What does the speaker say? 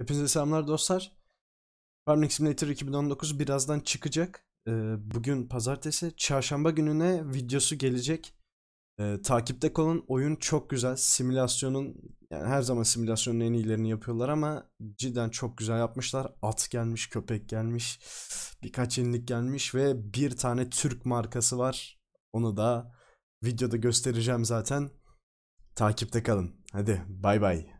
Hepinize selamlar dostlar. Farming Simulator 2019 birazdan çıkacak. Ee, bugün pazartesi. Çarşamba gününe videosu gelecek. Ee, takipte kalın. Oyun çok güzel. Simülasyonun yani her zaman simülasyonun en iyilerini yapıyorlar ama cidden çok güzel yapmışlar. At gelmiş, köpek gelmiş, birkaç inlik gelmiş ve bir tane Türk markası var. Onu da videoda göstereceğim zaten. Takipte kalın. Hadi bay bay.